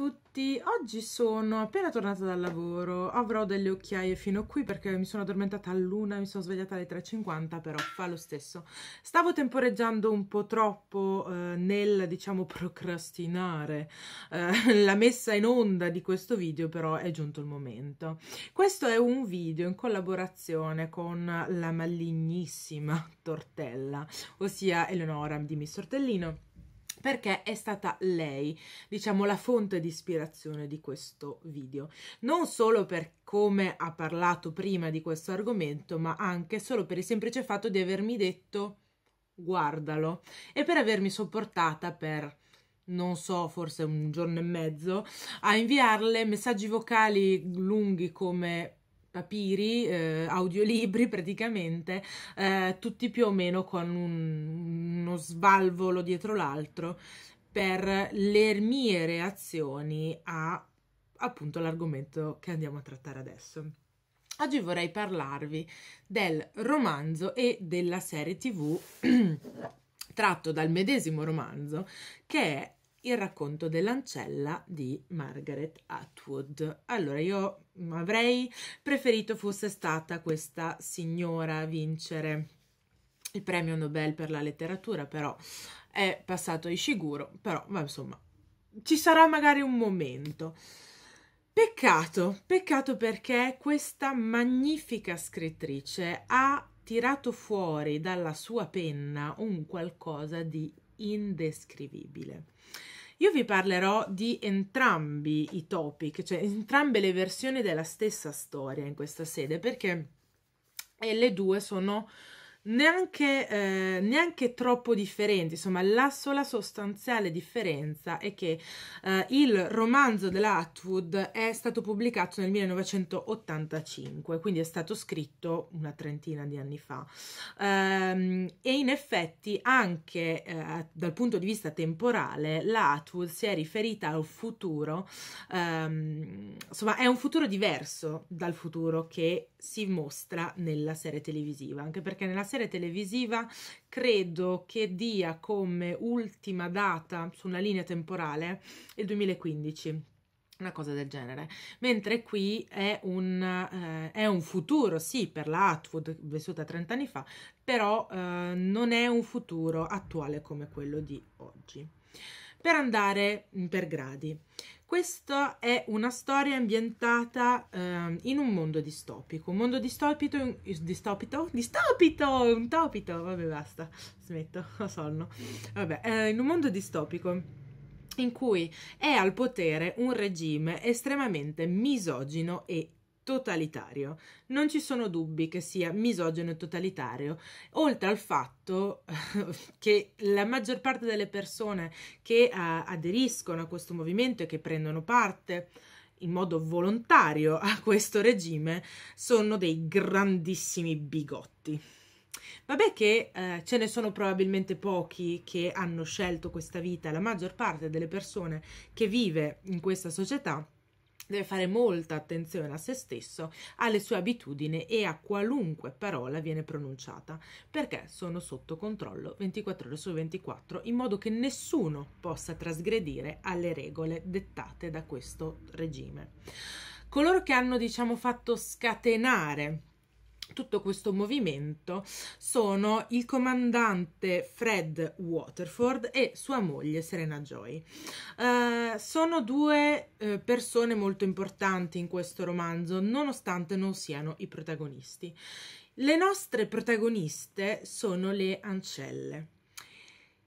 tutti, oggi sono appena tornata dal lavoro, avrò delle occhiaie fino qui perché mi sono addormentata all'una, mi sono svegliata alle 3.50 però fa lo stesso. Stavo temporeggiando un po' troppo eh, nel diciamo procrastinare eh, la messa in onda di questo video però è giunto il momento. Questo è un video in collaborazione con la malignissima Tortella, ossia Eleonora di Miss Tortellino perché è stata lei, diciamo, la fonte di ispirazione di questo video. Non solo per come ha parlato prima di questo argomento, ma anche solo per il semplice fatto di avermi detto guardalo e per avermi sopportata per non so, forse un giorno e mezzo, a inviarle messaggi vocali lunghi come papiri, eh, audiolibri praticamente, eh, tutti più o meno con un, uno svalvolo dietro l'altro per le mie reazioni a appunto l'argomento che andiamo a trattare adesso. Oggi vorrei parlarvi del romanzo e della serie tv tratto dal medesimo romanzo che è il racconto dell'ancella di Margaret Atwood. Allora, io avrei preferito fosse stata questa signora a vincere il premio Nobel per la letteratura, però è passato Ishiguro, però ma insomma, ci sarà magari un momento. Peccato, peccato perché questa magnifica scrittrice ha tirato fuori dalla sua penna un qualcosa di indescrivibile. Io vi parlerò di entrambi i topic, cioè entrambe le versioni della stessa storia in questa sede, perché eh, le due sono neanche, eh, neanche troppo differenti. Insomma, la sola sostanziale differenza è che eh, il romanzo della Atwood è stato pubblicato nel 1985, quindi è stato scritto una trentina di anni fa. Ehm, e in effetti, anche eh, dal punto di vista temporale, l'Atwood si è riferita al futuro, ehm, insomma, è un futuro diverso dal futuro che si mostra nella serie televisiva, anche perché nella serie televisiva credo che dia come ultima data su una linea temporale il 2015 una cosa del genere, mentre qui è un, eh, è un futuro, sì, per la Atwood vissuta 30 anni fa, però eh, non è un futuro attuale come quello di oggi. Per andare mm, per gradi, questa è una storia ambientata eh, in un mondo distopico, un mondo distopito, distopito, distopito, un topito, vabbè basta, smetto, ho sonno, vabbè, eh, in un mondo distopico in cui è al potere un regime estremamente misogino e totalitario. Non ci sono dubbi che sia misogeno e totalitario, oltre al fatto che la maggior parte delle persone che eh, aderiscono a questo movimento e che prendono parte in modo volontario a questo regime sono dei grandissimi bigotti. Vabbè che eh, ce ne sono probabilmente pochi che hanno scelto questa vita, la maggior parte delle persone che vive in questa società deve fare molta attenzione a se stesso, alle sue abitudini e a qualunque parola viene pronunciata, perché sono sotto controllo 24 ore su 24, in modo che nessuno possa trasgredire alle regole dettate da questo regime. Coloro che hanno, diciamo, fatto scatenare tutto questo movimento sono il comandante Fred Waterford e sua moglie Serena Joy. Eh, sono due eh, persone molto importanti in questo romanzo, nonostante non siano i protagonisti. Le nostre protagoniste sono le ancelle.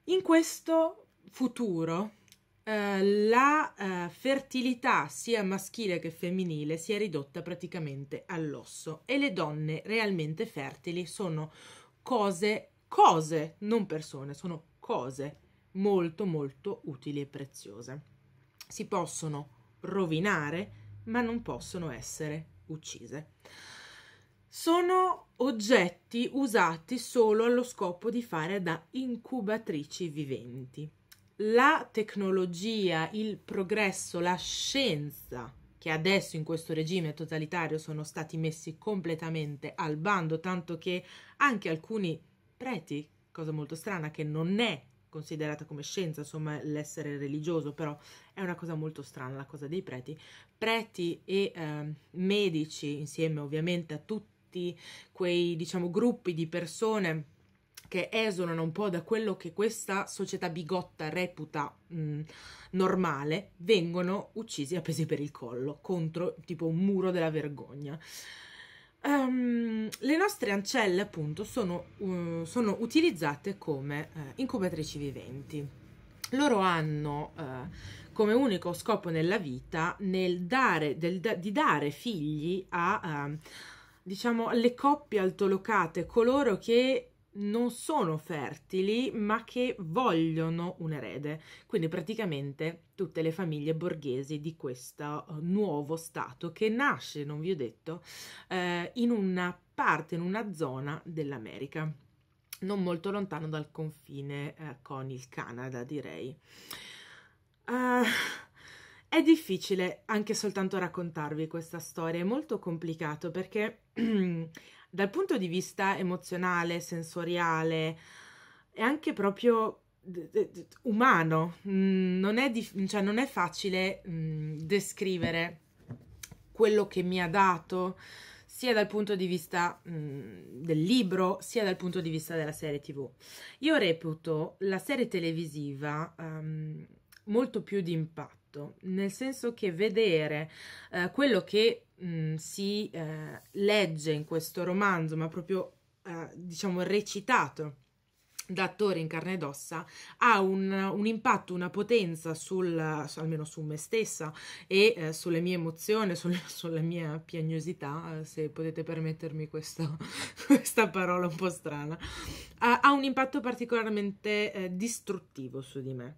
In questo futuro eh, la eh, fertilità sia maschile che femminile si è ridotta praticamente all'osso e le donne realmente fertili sono cose, cose, non persone, sono cose molto molto utili e preziose. Si possono rovinare, ma non possono essere uccise. Sono oggetti usati solo allo scopo di fare da incubatrici viventi la tecnologia, il progresso, la scienza, che adesso in questo regime totalitario sono stati messi completamente al bando, tanto che anche alcuni preti, cosa molto strana che non è considerata come scienza, insomma l'essere religioso, però è una cosa molto strana la cosa dei preti, preti e eh, medici insieme ovviamente a tutti quei diciamo gruppi di persone che esulano un po' da quello che questa società bigotta reputa mh, mm, normale, vengono uccisi appesi per il collo contro tipo un muro della vergogna. Um, le nostre ancelle, appunto, sono, uh, sono utilizzate come uh, incubatrici viventi. Loro hanno uh, come unico scopo nella vita nel dare, del, di dare figli a, ehm, diciamo, alle coppie altolocate, coloro che non sono fertili ma che vogliono un erede, quindi praticamente tutte le famiglie borghesi di questo eh, nuovo Stato che nasce, non vi ho detto, eh, in una parte, in una zona dell'America, non molto lontano dal confine eh, con il Canada direi. Uh, difficile anche soltanto raccontarvi questa storia, è molto complicato perché dal punto di vista emozionale, sensoriale e anche proprio umano, mm, non è, dif- cioè non è facile mh, mm, descrivere quello che mi ha dato sia dal punto di vista mh, mm, del libro sia dal punto di vista della serie tv. Io reputo la serie televisiva um, molto più di impatto fatto, nel senso che vedere eh, quello che mh, mm, si eh, legge in questo romanzo, ma proprio eh, diciamo recitato da attore in carne ed ossa ha un, un impatto, una potenza sul, su, almeno su me stessa e eh, sulle mie emozioni, sul, sulla mia piagnosità, eh, se potete permettermi questo, questa parola un po' strana, ha, ha un impatto particolarmente eh, distruttivo su di me.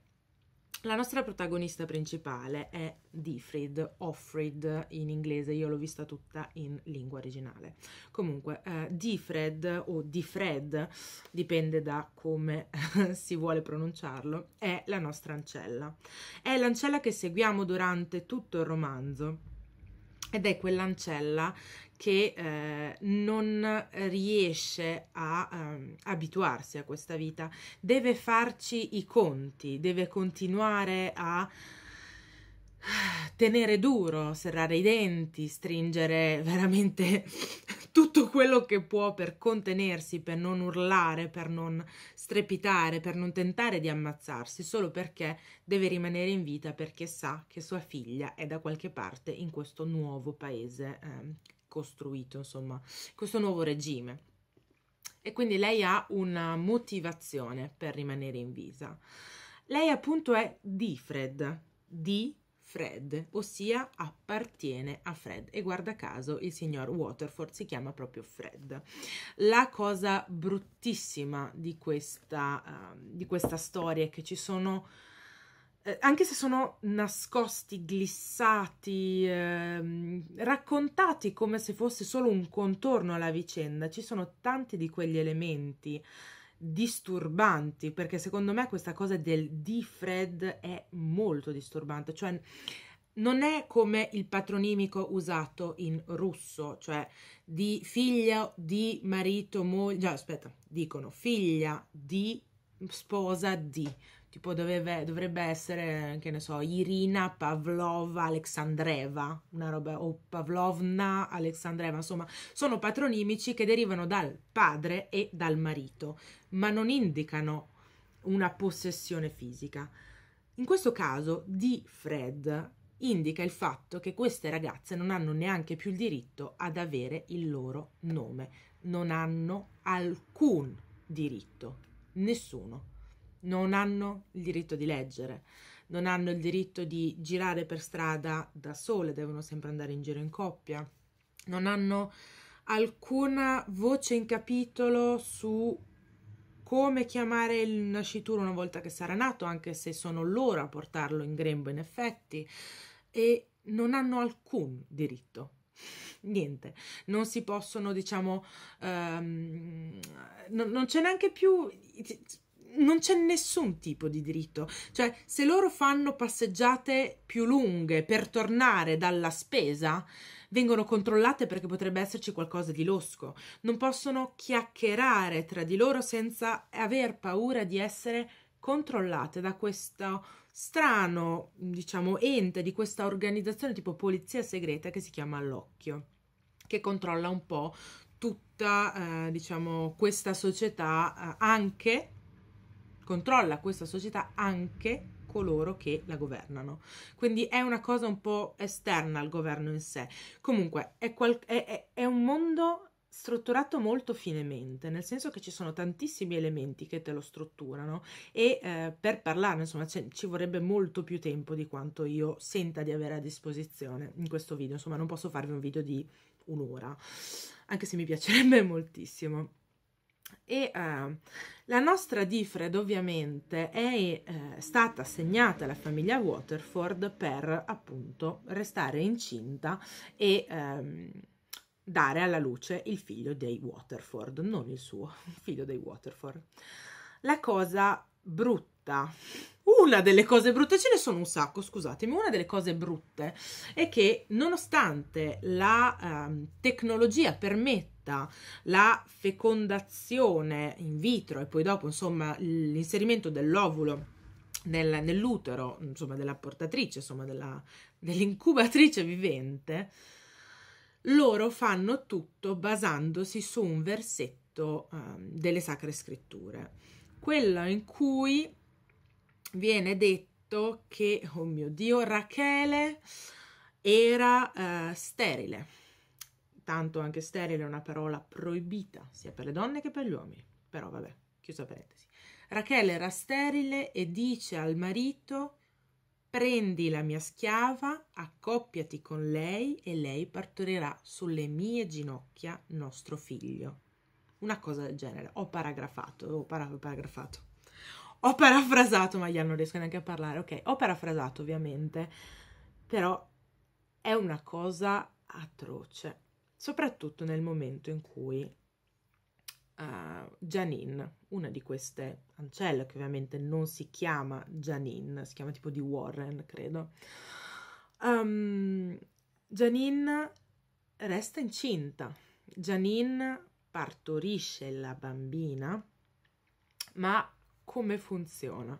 La nostra protagonista principale è Difrid, Offrid in inglese, io l'ho vista tutta in lingua originale. Comunque, eh, Difred o Difred, dipende da come si vuole pronunciarlo, è la nostra ancella. È l'ancella che seguiamo durante tutto il romanzo ed è quell'ancella che eh, non riesce a um, abituarsi a questa vita, deve farci i conti, deve continuare a tenere duro, serrare i denti, stringere veramente tutto quello che può per contenersi, per non urlare, per non strepitare, per non tentare di ammazzarsi, solo perché deve rimanere in vita perché sa che sua figlia è da qualche parte in questo nuovo paese eh, costruito, insomma, questo nuovo regime. E quindi lei ha una motivazione per rimanere in visa. Lei appunto è di Fred, di Fred, ossia appartiene a Fred e guarda caso il signor Waterford si chiama proprio Fred. La cosa bruttissima di questa, uh, di questa storia è che ci sono eh, anche se sono nascosti, glissati, eh, raccontati come se fosse solo un contorno alla vicenda, ci sono tanti di quegli elementi disturbanti, perché secondo me questa cosa del di Fred è molto disturbante, cioè non è come il patronimico usato in russo, cioè di figlia di marito, moglie, cioè, aspetta, dicono figlia di sposa di, tipo doveve, dovrebbe essere, che ne so, Irina Pavlova Alexandreva, una roba, o Pavlovna Alexandreva, insomma, sono patronimici che derivano dal padre e dal marito, ma non indicano una possessione fisica. In questo caso di Fred indica il fatto che queste ragazze non hanno neanche più il diritto ad avere il loro nome, non hanno alcun diritto, nessuno non hanno il diritto di leggere, non hanno il diritto di girare per strada da sole, devono sempre andare in giro in coppia, non hanno alcuna voce in capitolo su come chiamare il nascituro una volta che sarà nato, anche se sono loro a portarlo in grembo in effetti, e non hanno alcun diritto. Niente, non si possono, diciamo, um, non, non c'è neanche più non c'è nessun tipo di diritto. Cioè, se loro fanno passeggiate più lunghe per tornare dalla spesa, vengono controllate perché potrebbe esserci qualcosa di losco. Non possono chiacchierare tra di loro senza aver paura di essere controllate da questo strano, diciamo, ente di questa organizzazione tipo polizia segreta che si chiama L'Occhio, che controlla un po' tutta, eh, diciamo, questa società eh, anche controlla questa società anche coloro che la governano. Quindi è una cosa un po' esterna al governo in sé. Comunque è, qual- è, è, è un mondo strutturato molto finemente, nel senso che ci sono tantissimi elementi che te lo strutturano e eh, per parlarne, insomma, c- ci vorrebbe molto più tempo di quanto io senta di avere a disposizione in questo video, insomma, non posso farvi un video di un'ora, anche se mi piacerebbe moltissimo e eh, la nostra Difred ovviamente è eh, stata assegnata alla famiglia Waterford per appunto restare incinta e ehm, dare alla luce il figlio dei Waterford, non il suo, figlio dei Waterford. La cosa brutta una delle cose brutte, ce ne sono un sacco, scusatemi, una delle cose brutte è che nonostante la eh, tecnologia permetta la fecondazione in vitro e poi dopo insomma l'inserimento dell'ovulo nel, nell'utero, insomma della portatrice, insomma della, dell'incubatrice vivente, loro fanno tutto basandosi su un versetto eh, delle sacre scritture, quello in cui viene detto che, oh mio Dio, Rachele era eh, sterile. Tanto anche sterile è una parola proibita sia per le donne che per gli uomini. Però vabbè, chiusa parentesi. Rachele era sterile e dice al marito prendi la mia schiava, accoppiati con lei e lei partorirà sulle mie ginocchia nostro figlio. Una cosa del genere. Ho paragrafato, ho paragrafato. Ho parafrasato, ma io non riesco neanche a parlare, ok, ho parafrasato ovviamente, però è una cosa atroce, soprattutto nel momento in cui uh, Janine, una di queste ancelle, che ovviamente non si chiama Janine, si chiama tipo di Warren, credo, um, Janine resta incinta. Janine partorisce la bambina, ma come funziona.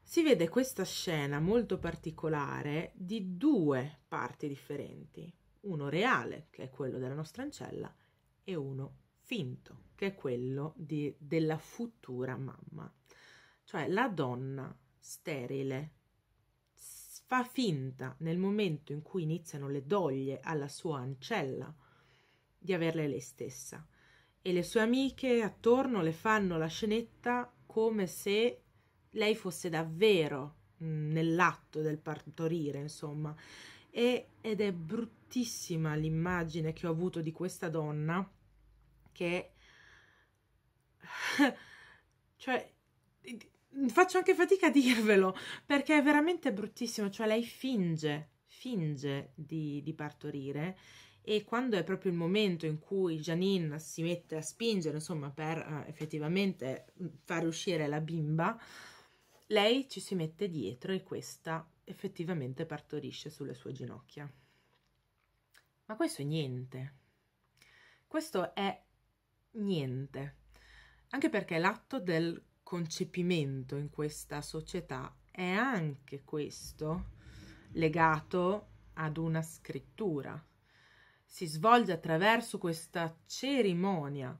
Si vede questa scena molto particolare di due parti differenti, uno reale, che è quello della nostra ancella, e uno finto, che è quello di, della futura mamma. Cioè la donna sterile fa finta nel momento in cui iniziano le doglie alla sua ancella di averle lei stessa e le sue amiche attorno le fanno la scenetta come se lei fosse davvero mm, nell'atto del partorire, insomma. E, ed è bruttissima l'immagine che ho avuto di questa donna che... cioè, faccio anche fatica a dirvelo, perché è veramente bruttissimo, cioè lei finge, finge di, di partorire e quando è proprio il momento in cui Janine si mette a spingere, insomma, per eh, effettivamente mm, far uscire la bimba, lei ci si mette dietro e questa effettivamente partorisce sulle sue ginocchia. Ma questo è niente. Questo è niente. Anche perché l'atto del concepimento in questa società è anche questo legato ad una scrittura si svolge attraverso questa cerimonia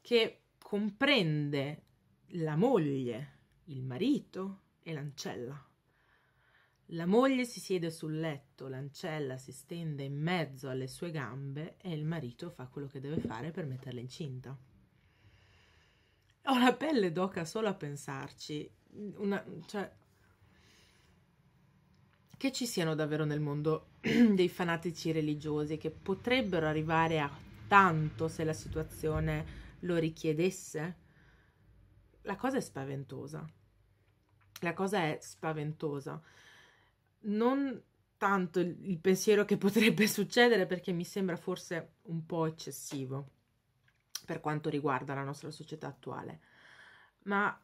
che comprende la moglie, il marito e l'ancella. La moglie si siede sul letto, l'ancella si stende in mezzo alle sue gambe e il marito fa quello che deve fare per metterla incinta. Ho la pelle d'oca solo a pensarci. Una, cioè, che ci siano davvero nel mondo dei fanatici religiosi che potrebbero arrivare a tanto se la situazione lo richiedesse? La cosa è spaventosa. La cosa è spaventosa. Non tanto il pensiero che potrebbe succedere perché mi sembra forse un po' eccessivo per quanto riguarda la nostra società attuale, ma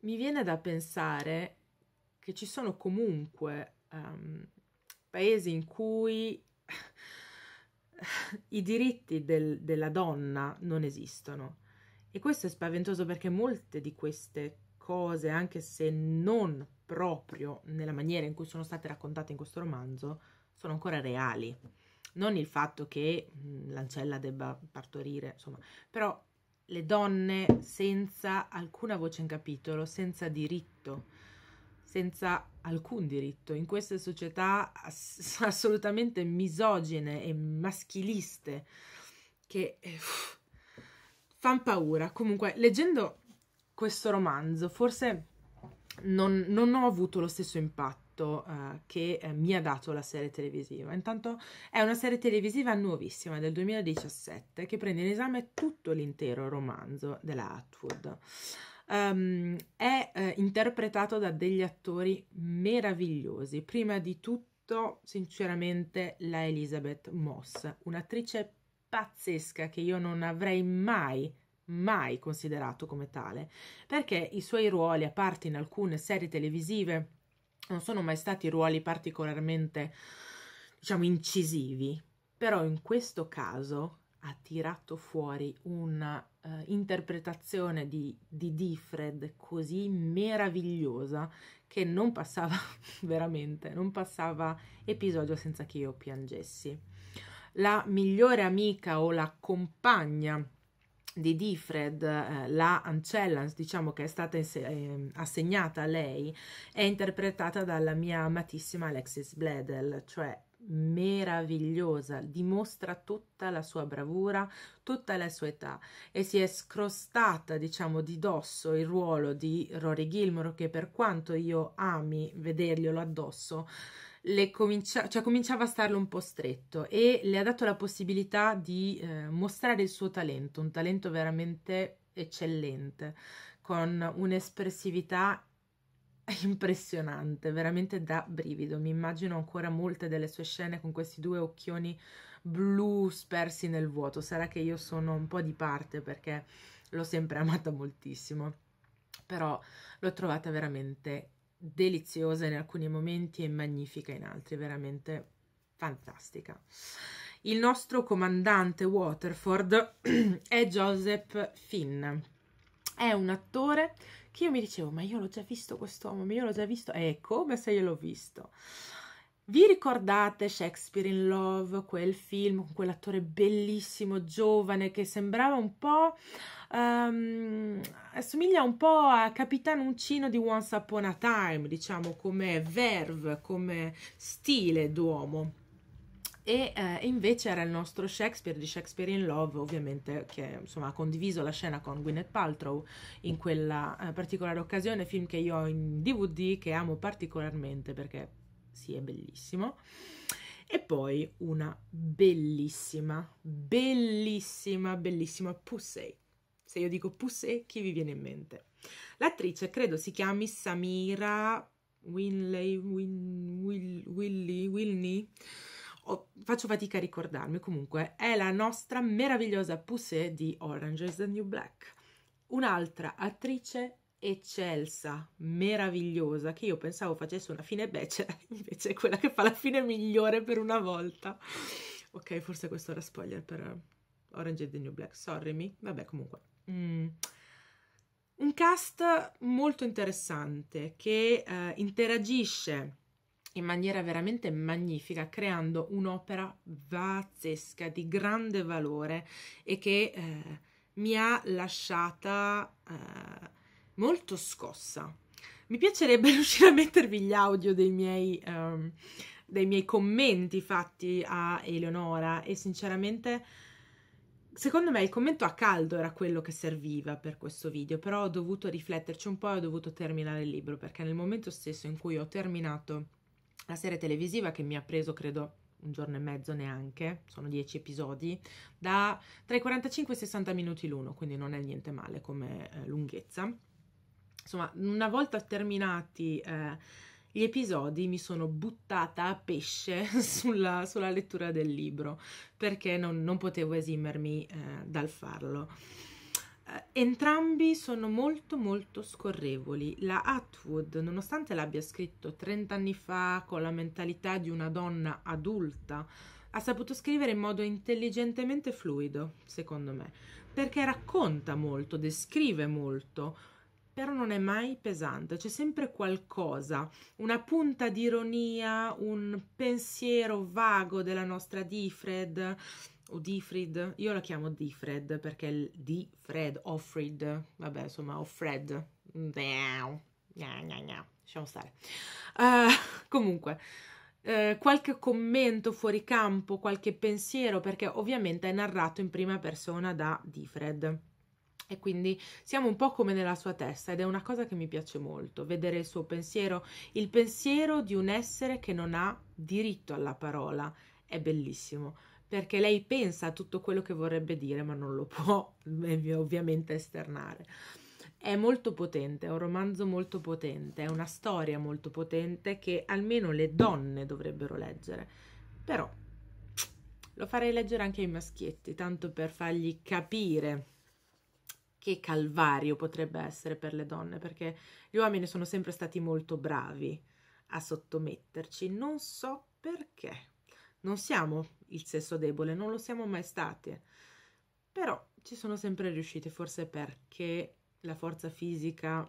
mi viene da pensare che ci sono comunque um, paesi in cui i diritti del, della donna non esistono. E questo è spaventoso perché molte di queste cose, anche se non proprio nella maniera in cui sono state raccontate in questo romanzo, sono ancora reali. Non il fatto che mm, l'ancella debba partorire, insomma, però le donne senza alcuna voce in capitolo, senza diritto senza alcun diritto. In queste società ass- assolutamente misogine e maschiliste che eh, fanno paura. Comunque, leggendo questo romanzo, forse non, non ho avuto lo stesso impatto. Uh, che eh, mi ha dato la serie televisiva. Intanto è una serie televisiva nuovissima del 2017 che prende in esame tutto l'intero romanzo della Atwood um, è eh, interpretato da degli attori meravigliosi. Prima di tutto, sinceramente, la Elizabeth Moss, un'attrice pazzesca che io non avrei mai mai considerato come tale, perché i suoi ruoli, a parte in alcune serie televisive, non sono mai stati ruoli particolarmente, diciamo, incisivi, però in questo caso ha tirato fuori un'interpretazione eh, uh, di, di Diffred così meravigliosa che non passava veramente, non passava episodio senza che io piangessi. La migliore amica o la compagna di Diffred, eh, la Ancellans, diciamo che è stata eh, assegnata a lei, è interpretata dalla mia amatissima Alexis Bledel, cioè meravigliosa, dimostra tutta la sua bravura, tutta la sua età e si è scrostata, diciamo, di dosso il ruolo di Rory Gilmore che per quanto io ami vederglielo addosso, le comincia- cioè, cominciava a starlo un po' stretto e le ha dato la possibilità di eh, mostrare il suo talento, un talento veramente eccellente, con un'espressività impressionante, veramente da brivido. Mi immagino ancora molte delle sue scene con questi due occhioni blu spersi nel vuoto. Sarà che io sono un po' di parte perché l'ho sempre amata moltissimo, però l'ho trovata veramente deliziosa in alcuni momenti e magnifica in altri, veramente fantastica. Il nostro comandante Waterford è Joseph Finn. È un attore che io mi dicevo, ma io l'ho già visto quest'uomo, ma io l'ho già visto, e come se io l'ho visto. Vi ricordate Shakespeare in Love, quel film con quell'attore bellissimo, giovane, che sembrava un po'... Um, assomiglia un po' a Capitan Uncino di Once Upon a Time, diciamo, come verve, come stile d'uomo e eh, invece era il nostro Shakespeare di Shakespeare in Love, ovviamente che insomma, ha condiviso la scena con Gwyneth Paltrow in quella eh, particolare occasione, film che io ho in DVD che amo particolarmente perché sì, è bellissimo. E poi una bellissima, bellissima, bellissima Pussy. Se io dico Pussy, chi vi viene in mente? L'attrice credo si chiami Samira Winley, Win, Will, Willy, Wilney oh, faccio fatica a ricordarmi, comunque è la nostra meravigliosa Poussée di Orange is the New Black. Un'altra attrice eccelsa, meravigliosa, che io pensavo facesse una fine becera, invece è quella che fa la fine migliore per una volta. Ok, forse questo era spoiler per Orange is the New Black, sorry me. Vabbè, comunque... Mm. Un cast molto interessante che eh, interagisce in maniera veramente magnifica, creando un'opera pazzesca di grande valore e che eh, mi ha lasciata eh, molto scossa. Mi piacerebbe riuscire a mettervi gli audio dei miei, um, dei miei commenti fatti a Eleonora e sinceramente secondo me il commento a caldo era quello che serviva per questo video, però ho dovuto rifletterci un po' e ho dovuto terminare il libro perché nel momento stesso in cui ho terminato la serie televisiva che mi ha preso, credo, un giorno e mezzo neanche, sono dieci episodi, da tra i 45 e i 60 minuti l'uno, quindi non è niente male come eh, lunghezza. Insomma, una volta terminati eh, gli episodi mi sono buttata a pesce sulla, sulla lettura del libro, perché non, non potevo esimermi eh, dal farlo. Eh, entrambi sono molto molto scorrevoli. La Atwood, nonostante l'abbia scritto 30 anni fa con la mentalità di una donna adulta, ha saputo scrivere in modo intelligentemente fluido, secondo me, perché racconta molto, descrive molto, però non è mai pesante, c'è sempre qualcosa, una punta di ironia, un pensiero vago della nostra Difred o Difrid, io la chiamo Difred perché è di Fred, Offred, vabbè insomma Offred, miau, miau, miau, lasciamo stare. Uh, comunque, uh, qualche commento fuori campo, qualche pensiero perché ovviamente è narrato in prima persona da Difred. E quindi siamo un po' come nella sua testa ed è una cosa che mi piace molto, vedere il suo pensiero, il pensiero di un essere che non ha diritto alla parola, è bellissimo perché lei pensa a tutto quello che vorrebbe dire, ma non lo può ovviamente esternare. È molto potente, è un romanzo molto potente, è una storia molto potente che almeno le donne dovrebbero leggere. Però lo farei leggere anche ai maschietti, tanto per fargli capire che calvario potrebbe essere per le donne, perché gli uomini sono sempre stati molto bravi a sottometterci, non so perché. Non siamo il sesso debole, non lo siamo mai state. Però ci sono sempre riuscite, forse perché la forza fisica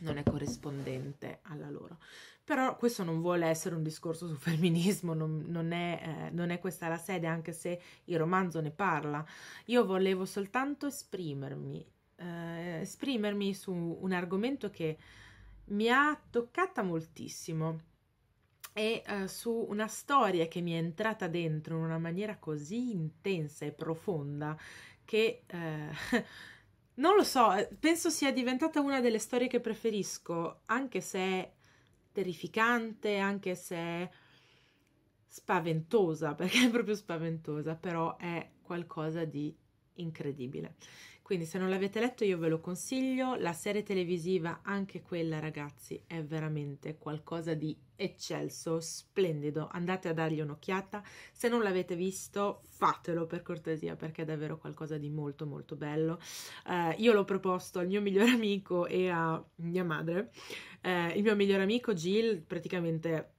non è corrispondente alla loro. Però questo non vuole essere un discorso sul femminismo, non, non, è, eh, non, è, questa la sede, anche se il romanzo ne parla. Io volevo soltanto esprimermi, eh, esprimermi su un argomento che mi ha toccata moltissimo e uh, su una storia che mi è entrata dentro in una maniera così intensa e profonda che uh, non lo so, eh, penso sia diventata una delle storie che preferisco, anche se è terrificante, anche se è spaventosa, perché è proprio spaventosa, però è qualcosa di incredibile. Quindi se non l'avete letto io ve lo consiglio, la serie televisiva, anche quella ragazzi, è veramente qualcosa di eccelso, splendido, andate a dargli un'occhiata, se non l'avete visto fatelo per cortesia perché è davvero qualcosa di molto molto bello. Eh, io l'ho proposto al mio migliore amico e a mia madre, eh, il mio migliore amico Jill praticamente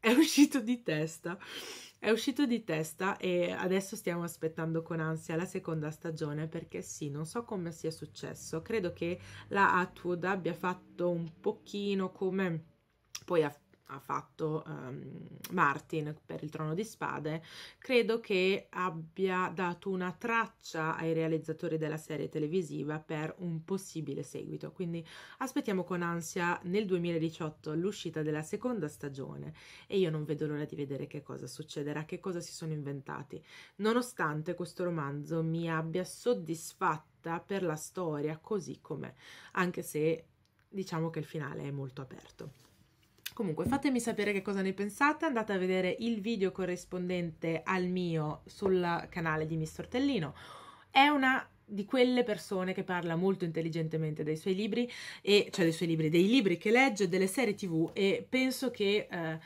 è uscito di testa è uscito di testa e adesso stiamo aspettando con ansia la seconda stagione perché sì, non so come sia successo, credo che la Atwood abbia fatto un pochino come poi ha ha fatto um, Martin per il Trono di Spade, credo che abbia dato una traccia ai realizzatori della serie televisiva per un possibile seguito. Quindi aspettiamo con ansia nel 2018 l'uscita della seconda stagione e io non vedo l'ora di vedere che cosa succederà, che cosa si sono inventati. Nonostante questo romanzo mi abbia soddisfatta per la storia così com'è, anche se diciamo che il finale è molto aperto. Comunque fatemi sapere che cosa ne pensate, andate a vedere il video corrispondente al mio sul canale di Miss Tortellino. È una di quelle persone che parla molto intelligentemente dei suoi libri, e, cioè dei suoi libri, dei libri che legge, delle serie tv e penso che... Eh,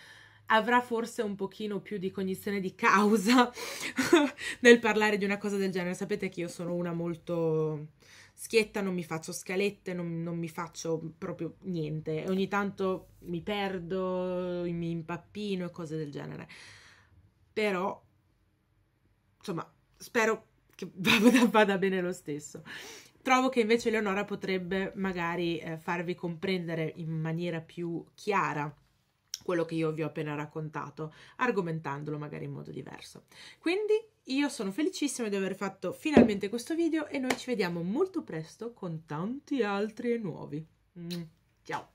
avrà forse un pochino più di cognizione di causa nel parlare di una cosa del genere. Sapete che io sono una molto schietta, non mi faccio scalette, non, non mi faccio proprio niente. ogni tanto mi perdo, mi impappino e cose del genere. Però, insomma, spero che vada, bene lo stesso. Trovo che invece Leonora potrebbe magari eh, farvi comprendere in maniera più chiara quello che io vi ho appena raccontato, argomentandolo magari in modo diverso. Quindi io sono felicissima di aver fatto finalmente questo video e noi ci vediamo molto presto con tanti altri nuovi. Mm, ciao!